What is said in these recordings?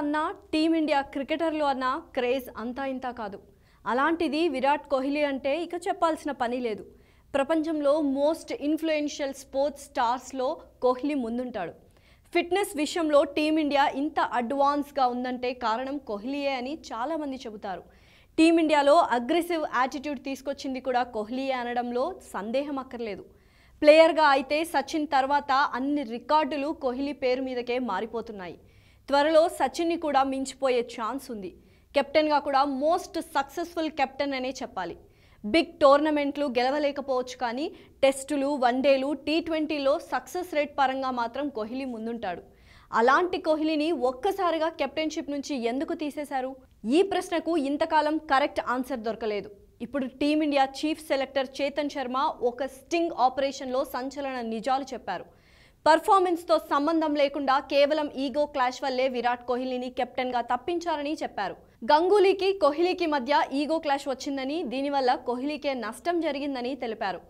అన్నా టీమిండియా క్రికెటర్లు అన్నా క్రేజ్ అంతా ఇంత కాదు అలాంటిది విరాట్ కోహ్లీ అంటే ఇక చెప్పాల్సిన పని లేదు ప్రపంచంలో మోస్ట్ ఇన్ఫ్లుయెన్షియల్ స్పోర్ట్స్ స్టార్స్లో కోహ్లీ ముందుంటాడు ఫిట్నెస్ విషయంలో టీమిండియా ఇంత అడ్వాన్స్గా ఉందంటే కారణం కోహ్లీయే అని చాలామంది చెబుతారు టీమిండియాలో అగ్రెసివ్ యాటిట్యూడ్ తీసుకొచ్చింది కూడా కోహ్లీయే అనడంలో సందేహం అక్కర్లేదు ప్లేయర్గా అయితే సచిన్ తర్వాత అన్ని రికార్డులు కోహ్లీ పేరు మీదకే మారిపోతున్నాయి త్వరలో సచిన్ని కూడా మించిపోయే ఛాన్స్ ఉంది కెప్టెన్గా కూడా మోస్ట్ సక్సెస్ఫుల్ కెప్టెన్ అనే చెప్పాలి బిగ్ టోర్నమెంట్లు గెలవలేకపోవచ్చు కానీ టెస్టులు వన్డేలు టీ ట్వంటీలో సక్సెస్ రేట్ పరంగా మాత్రం కోహ్లీ ముందుంటాడు అలాంటి కోహ్లీని ఒక్కసారిగా కెప్టెన్షిప్ నుంచి ఎందుకు తీసేశారు ఈ ప్రశ్నకు ఇంతకాలం కరెక్ట్ ఆన్సర్ దొరకలేదు ఇప్పుడు Team India chief selector Chetan Sharma ఒక స్టింగ్ ఆపరేషన్లో సంచలన నిజాలు చెప్పారు పర్ఫార్మెన్స్తో సంబంధం లేకుండా కేవలం ఈగో క్లాష్ వల్లే విరాట్ కోహ్లీని కెప్టెన్గా తప్పించారని చెప్పారు గంగూలీకి కోహ్లీకి మధ్య ఈగో క్లాష్ వచ్చిందని దీనివల్ల కోహ్లీకే నష్టం జరిగిందని తెలిపారు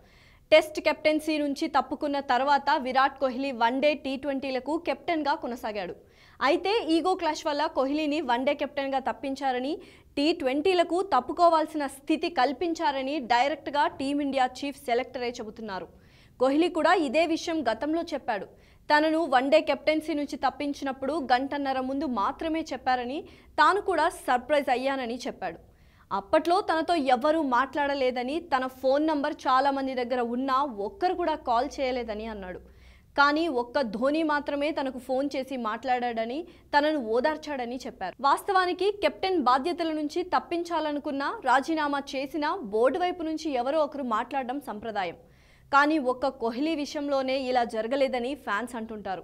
టెస్ట్ కెప్టెన్సీ నుంచి తప్పుకున్న తర్వాత విరాట్ కోహ్లీ వన్డే టీ ట్వంటీలకు కెప్టెన్గా కొనసాగాడు అయితే ఈగో క్లాష్ వల్ల కోహ్లీని వన్డే కెప్టెన్గా తప్పించారని టీ ట్వంటీలకు తప్పుకోవాల్సిన స్థితి కల్పించారని డైరెక్ట్గా టీమిండియా చీఫ్ సెలెక్టరే చెబుతున్నారు కోహ్లీ కూడా ఇదే విషయం గతంలో చెప్పాడు తనను వన్డే కెప్టెన్సీ నుంచి తప్పించినప్పుడు గంటన్నర ముందు మాత్రమే చెప్పారని తాను కూడా సర్ప్రైజ్ అయ్యానని చెప్పాడు అప్పట్లో తనతో ఎవరూ మాట్లాడలేదని తన ఫోన్ నంబర్ చాలామంది దగ్గర ఉన్నా ఒక్కరు కూడా కాల్ చేయలేదని అన్నాడు కానీ ఒక్క ధోని మాత్రమే తనకు ఫోన్ చేసి మాట్లాడాడని తనను ఓదార్చాడని చెప్పారు వాస్తవానికి కెప్టెన్ బాధ్యతల నుంచి తప్పించాలనుకున్నా రాజీనామా చేసినా బోర్డు వైపు నుంచి ఎవరో ఒకరు మాట్లాడడం సంప్రదాయం కానీ ఒక్క కోహ్లీ విషయంలోనే ఇలా జరగలేదని ఫ్యాన్స్ అంటుంటారు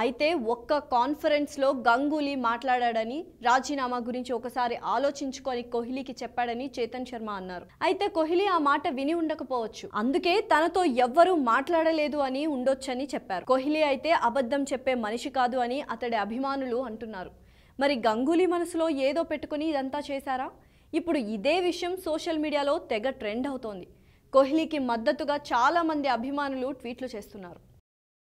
అయితే ఒక్క కాన్ఫరెన్స్లో గంగూలీ మాట్లాడాడని రాజీనామా గురించి ఒకసారి ఆలోచించుకొని కోహ్లీకి చెప్పాడని చేతన్ శర్మ అన్నారు అయితే కోహ్లీ ఆ మాట విని ఉండకపోవచ్చు అందుకే తనతో ఎవ్వరూ మాట్లాడలేదు అని ఉండొచ్చని చెప్పారు కోహ్లీ అయితే అబద్ధం చెప్పే మనిషి కాదు అని అతడి అభిమానులు అంటున్నారు మరి గంగూలీ మనసులో ఏదో పెట్టుకుని ఇదంతా చేశారా ఇప్పుడు ఇదే విషయం సోషల్ మీడియాలో తెగ ట్రెండ్ అవుతోంది కోహ్లీకి మద్దతుగా చాలామంది అభిమానులు ట్వీట్లు చేస్తున్నారు